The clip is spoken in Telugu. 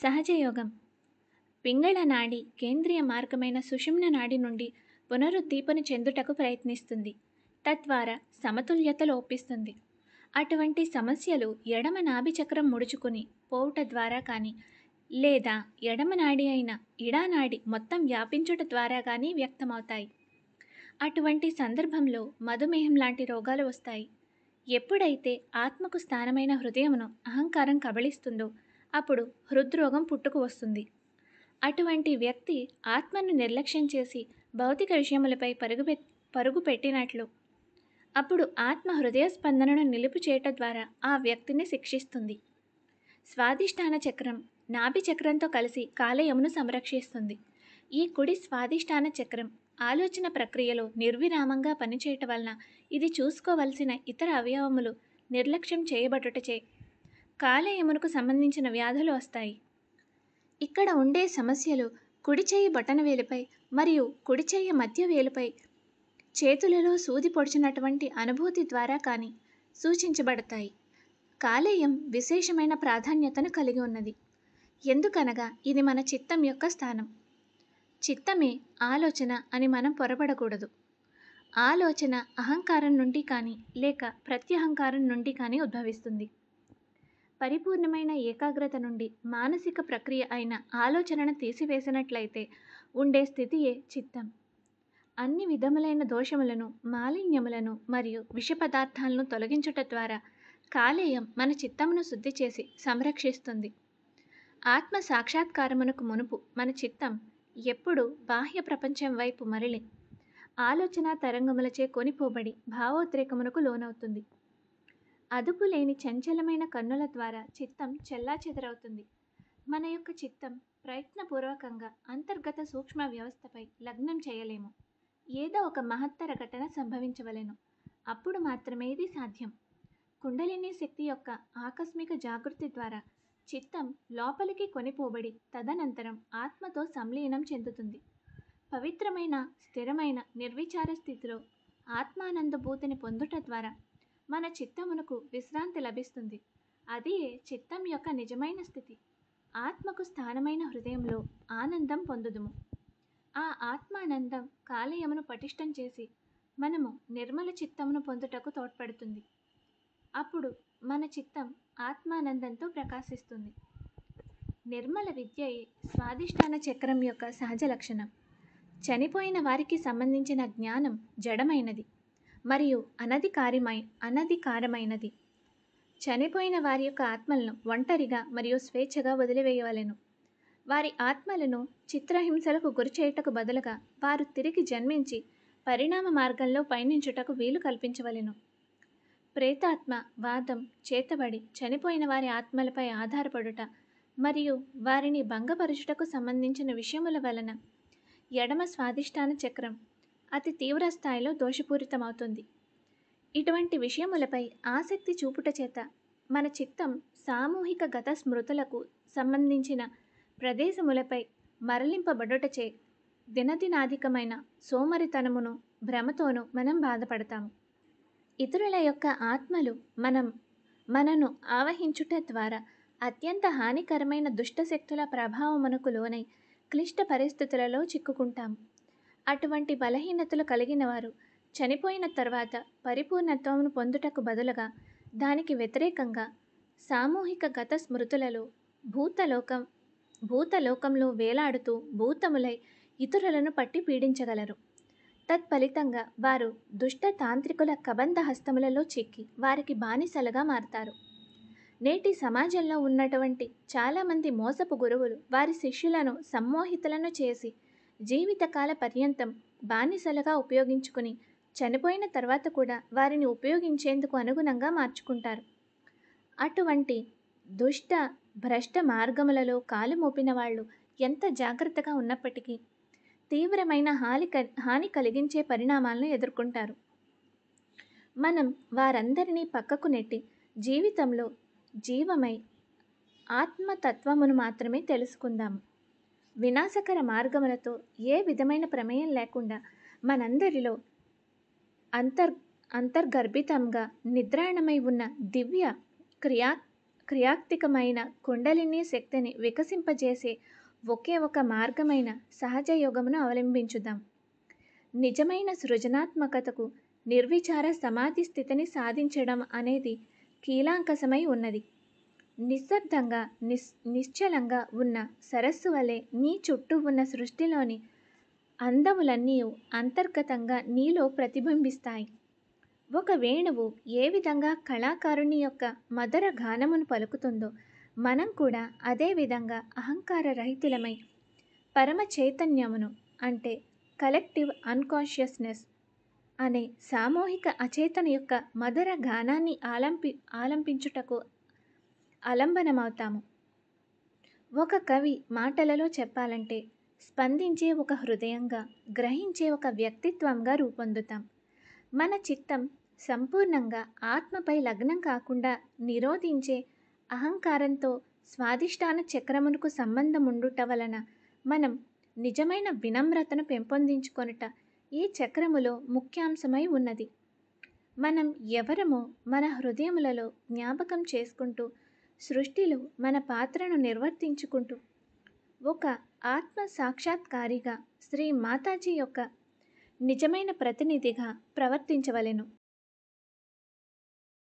సహజయోగం పింగళ నాడి కేంద్రీయ మార్గమైన సుషుమ్న నాడి నుండి పునరుద్దీపన చెందుటకు ప్రయత్నిస్తుంది తద్వారా సమతుల్యత లోపిస్తుంది అటువంటి సమస్యలు ఎడమ నాభి చక్రం ముడుచుకుని పోవుట ద్వారా కానీ లేదా ఎడమ నాడి అయిన ఇడానాడి మొత్తం వ్యాపించుట ద్వారా కానీ వ్యక్తమవుతాయి అటువంటి సందర్భంలో మధుమేహం లాంటి రోగాలు వస్తాయి ఎప్పుడైతే ఆత్మకు స్థానమైన హృదయమును అహంకారం కబళిస్తుందో అప్పుడు హృద్రోగం పుట్టుకు వస్తుంది అటువంటి వ్యక్తి ఆత్మను నిర్లక్ష్యం చేసి భౌతిక విషయములపై పరుగుపె పరుగు పెట్టినట్లు అప్పుడు ఆత్మ హృదయ స్పందనను నిలుపు చేయటం ద్వారా ఆ వ్యక్తిని శిక్షిస్తుంది స్వాధిష్టాన చక్రం నాభి చక్రంతో కలిసి కాలయమును సంరక్షిస్తుంది ఈ కుడి స్వాధిష్టాన చక్రం ఆలోచన ప్రక్రియలో నిర్విరామంగా పనిచేయటం వలన ఇది చూసుకోవలసిన ఇతర అవయవములు నిర్లక్ష్యం చేయబడుటచే కాలేయమునకు సంబంధించిన వ్యాధులు వస్తాయి ఇక్కడ ఉండే సమస్యలు కుడి చేయి బటన వేలుపై మరియు కుడి చేయి మధ్య వేలుపై చేతులలో సూది పొడిచినటువంటి అనుభూతి ద్వారా కానీ సూచించబడతాయి కాలేయం విశేషమైన ప్రాధాన్యతను కలిగి ఉన్నది ఎందుకనగా ఇది మన చిత్తం యొక్క స్థానం చిత్తమే ఆలోచన అని మనం పొరపడకూడదు ఆలోచన అహంకారం నుండి కానీ లేక ప్రత్యహంకారం నుండి కానీ ఉద్భవిస్తుంది పరిపూర్ణమైన ఏకాగ్రత నుండి మానసిక ప్రక్రియ అయిన ఆలోచనను తీసివేసినట్లయితే ఉండే స్థితియే చిత్తం అన్ని విధములైన దోషములను మాలిన్యములను మరియు విష పదార్థాలను తొలగించుట ద్వారా కాలేయం మన చిత్తమును శుద్ధి చేసి సంరక్షిస్తుంది ఆత్మ సాక్షాత్కారమునకు మునుపు మన చిత్తం ఎప్పుడు బాహ్య ప్రపంచం వైపు మరలి ఆలోచన తరంగములచే కొనిపోబడి భావోద్రేకమునకు లోనవుతుంది అదుపులేని చంచలమైన కన్నుల ద్వారా చిత్తం చెల్లాచెదరవుతుంది మన యొక్క చిత్తం ప్రయత్నపూర్వకంగా అంతర్గత సూక్ష్మ వ్యవస్థపై లగ్నం చేయలేము ఏదో ఒక మహత్తర ఘటన సంభవించవలెను అప్పుడు మాత్రమే ఇది సాధ్యం కుండలిని శక్తి యొక్క ఆకస్మిక జాగృతి ద్వారా చిత్తం లోపలికి కొనిపోబడి తదనంతరం ఆత్మతో సంలీనం చెందుతుంది పవిత్రమైన స్థిరమైన నిర్విచార స్థితిలో ఆత్మానందభూతిని పొందుట ద్వారా మన చిత్తమునకు విశ్రాంతి లభిస్తుంది అది చిత్తం యొక్క నిజమైన స్థితి ఆత్మకు స్థానమైన హృదయంలో ఆనందం పొందుదుము ఆ ఆత్మానందం కాలేయమును పటిష్టం చేసి మనము నిర్మల చిత్తమును పొందుటకు తోడ్పడుతుంది అప్పుడు మన చిత్తం ఆత్మానందంతో ప్రకాశిస్తుంది నిర్మల విద్య స్వాధిష్టాన చక్రం యొక్క సహజ లక్షణం చనిపోయిన వారికి సంబంధించిన జ్ఞానం జడమైనది మరియు అనధికారిమై అనధికారమైనది చనిపోయిన వారి యొక్క ఆత్మలను ఒంటరిగా మరియు స్వేచ్ఛగా వదిలివేయవలెను వారి ఆత్మలను చిత్రహింసలకు గురిచేయుటకు బదులుగా వారు తిరిగి జన్మించి పరిణామ మార్గంలో పయనించుటకు వీలు కల్పించవలెను ప్రేతాత్మ వాదం చేతబడి చనిపోయిన వారి ఆత్మలపై ఆధారపడుట మరియు వారిని భంగపరచుటకు సంబంధించిన విషయముల వలన ఎడమ స్వాధిష్టాన చక్రం అతి తీవ్ర స్థాయిలో దోషపూరితమవుతుంది ఇటువంటి విషయములపై ఆసక్తి చూపుట చేత మన చిత్తం సామూహిక గత స్మృతులకు సంబంధించిన ప్రదేశములపై మరలింపబడుటచే దినదినాధికమైన సోమరితనమును భ్రమతోనూ మనం బాధపడతాము ఇతరుల యొక్క ఆత్మలు మనం మనను ఆవహించుట ద్వారా అత్యంత హానికరమైన దుష్టశక్తుల ప్రభావమునకు లోనై క్లిష్ట పరిస్థితులలో చిక్కుకుంటాము అటువంటి బలహీనతలు కలిగిన వారు చనిపోయిన తర్వాత పరిపూర్ణత్వమును పొందుటకు బదులుగా దానికి వ్యతిరేకంగా సామూహిక గత స్మృతులలో భూతలోకం భూతలోకంలో వేలాడుతూ భూతములై ఇతరులను పట్టి పీడించగలరు తత్ఫలితంగా వారు దుష్ట తాంత్రికుల కబంధ హస్తములలో చిక్కి వారికి బానిసలుగా మారతారు నేటి సమాజంలో ఉన్నటువంటి చాలామంది మోసపు గురువులు వారి శిష్యులను సమ్మోహితులను చేసి జీవితకాల పర్యంతం బానిసలుగా ఉపయోగించుకుని చనిపోయిన తర్వాత కూడా వారిని ఉపయోగించేందుకు అనుగుణంగా మార్చుకుంటారు అటువంటి దుష్ట భ్రష్ట మార్గములలో కాలు మోపిన వాళ్ళు ఎంత జాగ్రత్తగా ఉన్నప్పటికీ తీవ్రమైన హాని హాని కలిగించే పరిణామాలను ఎదుర్కొంటారు మనం వారందరినీ పక్కకు నెట్టి జీవితంలో జీవమై ఆత్మతత్వమును మాత్రమే తెలుసుకుందాము వినాశకర మార్గములతో ఏ విధమైన ప్రమేయం లేకుండా మనందరిలో అంతర్ అంతర్గర్భితంగా నిద్రాణమై ఉన్న దివ్య క్రియా క్రియాక్తికమైన కుండలిని శక్తిని వికసింపజేసే ఒకే ఒక మార్గమైన సహజ యోగమును అవలంబించుదాం నిజమైన సృజనాత్మకతకు నిర్విచార సమాధి స్థితిని సాధించడం అనేది కీలాంకసమై ఉన్నది నిశ్శబ్దంగా నిస్ నిశ్చలంగా ఉన్న సరస్సు వలె నీ చుట్టూ ఉన్న సృష్టిలోని అందములన్నీ అంతర్గతంగా నీలో ప్రతిబింబిస్తాయి ఒక వేణువు ఏ విధంగా కళాకారుని యొక్క మధుర గానమును పలుకుతుందో మనం కూడా అదే విధంగా అహంకార రహితులమై పరమ చైతన్యమును అంటే కలెక్టివ్ అన్కాన్షియస్నెస్ అనే సామూహిక అచేతన యొక్క మధుర గానాన్ని ఆలంపి ఆలంపించుటకు అలంబనమవుతాము ఒక కవి మాటలలో చెప్పాలంటే స్పందించే ఒక హృదయంగా గ్రహించే ఒక వ్యక్తిత్వంగా రూపొందుతాం మన చిత్తం సంపూర్ణంగా ఆత్మపై లగ్నం కాకుండా నిరోధించే అహంకారంతో స్వాధిష్టాన చక్రమునకు సంబంధం ఉండుట వలన మనం నిజమైన వినమ్రతను పెంపొందించుకొనుట ఈ చక్రములో ముఖ్యాంశమై ఉన్నది మనం ఎవరమో మన హృదయములలో జ్ఞాపకం చేసుకుంటూ సృష్టిలో మన పాత్రను నిర్వర్తించుకుంటూ ఒక ఆత్మ సాక్షాత్కారిగా శ్రీ మాతాజీ యొక్క నిజమైన ప్రతినిధిగా ప్రవర్తించవలెను